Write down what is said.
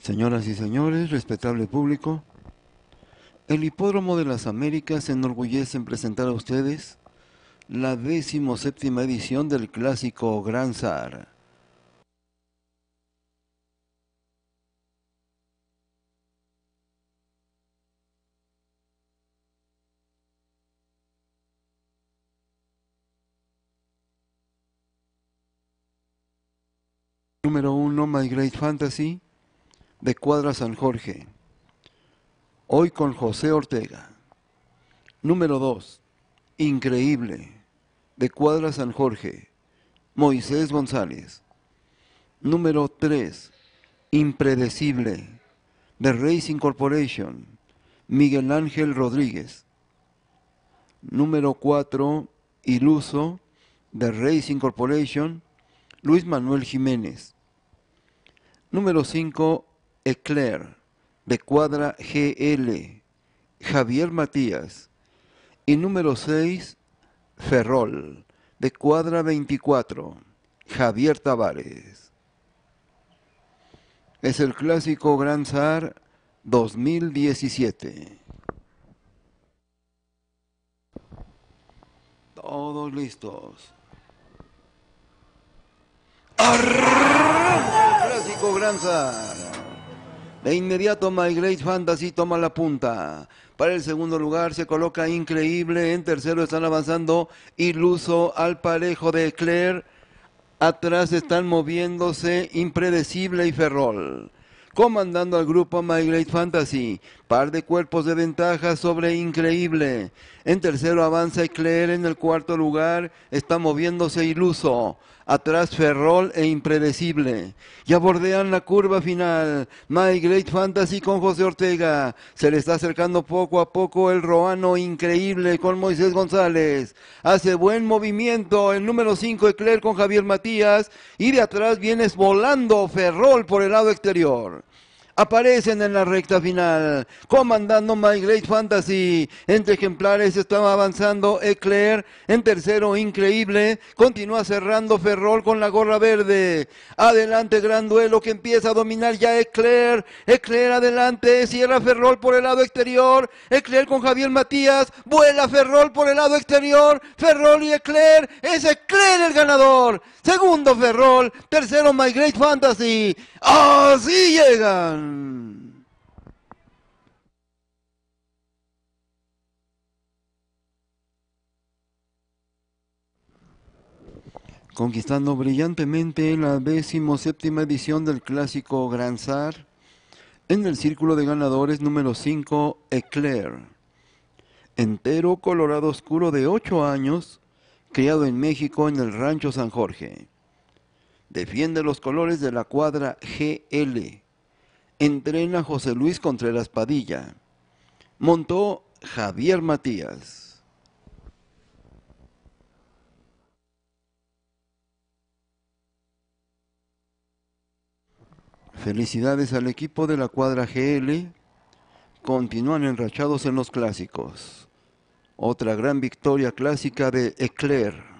Señoras y señores, respetable público, el Hipódromo de las Américas se enorgullece en presentar a ustedes la séptima edición del clásico Gran Zar. Número 1, My Great Fantasy de Cuadra San Jorge. Hoy con José Ortega. Número 2. Increíble. De Cuadra San Jorge. Moisés González. Número 3. Impredecible. De Racing Incorporation. Miguel Ángel Rodríguez. Número 4. Iluso. De Racing Incorporation. Luis Manuel Jiménez. Número 5. Eclair, de cuadra GL, Javier Matías. Y número 6, Ferrol, de cuadra 24, Javier Tavares. Es el clásico Gran Zar 2017. Todos listos. clásico Gran Zar. De inmediato My Great Fantasy toma la punta. Para el segundo lugar se coloca Increíble. En tercero están avanzando Iluso al parejo de Claire. Atrás están moviéndose Impredecible y Ferrol comandando al grupo My Great Fantasy. Par de cuerpos de ventaja sobre Increíble. En tercero avanza Eclair, en el cuarto lugar está moviéndose Iluso. Atrás Ferrol e Impredecible. Ya bordean la curva final. My Great Fantasy con José Ortega. Se le está acercando poco a poco el roano increíble con Moisés González. Hace buen movimiento el número 5 Eclair con Javier Matías. Y de atrás viene volando Ferrol por el lado exterior aparecen en la recta final, comandando My Great Fantasy. Entre ejemplares estaba avanzando Eclair, en tercero increíble, continúa cerrando Ferrol con la gorra verde. Adelante, gran duelo que empieza a dominar ya Eclair. Eclair adelante, cierra Ferrol por el lado exterior. Eclair con Javier Matías, vuela Ferrol por el lado exterior. Ferrol y Eclair, es Eclair el ganador. Segundo Ferrol, tercero My Great Fantasy. Así llegan. Conquistando brillantemente la séptima edición del clásico Granzar en el círculo de ganadores número 5, Eclair. Entero colorado oscuro de 8 años, criado en México en el Rancho San Jorge. Defiende los colores de la cuadra GL entrena José Luis Contreras Padilla. Montó Javier Matías. Felicidades al equipo de la cuadra GL. Continúan enrachados en los clásicos. Otra gran victoria clásica de Eclair.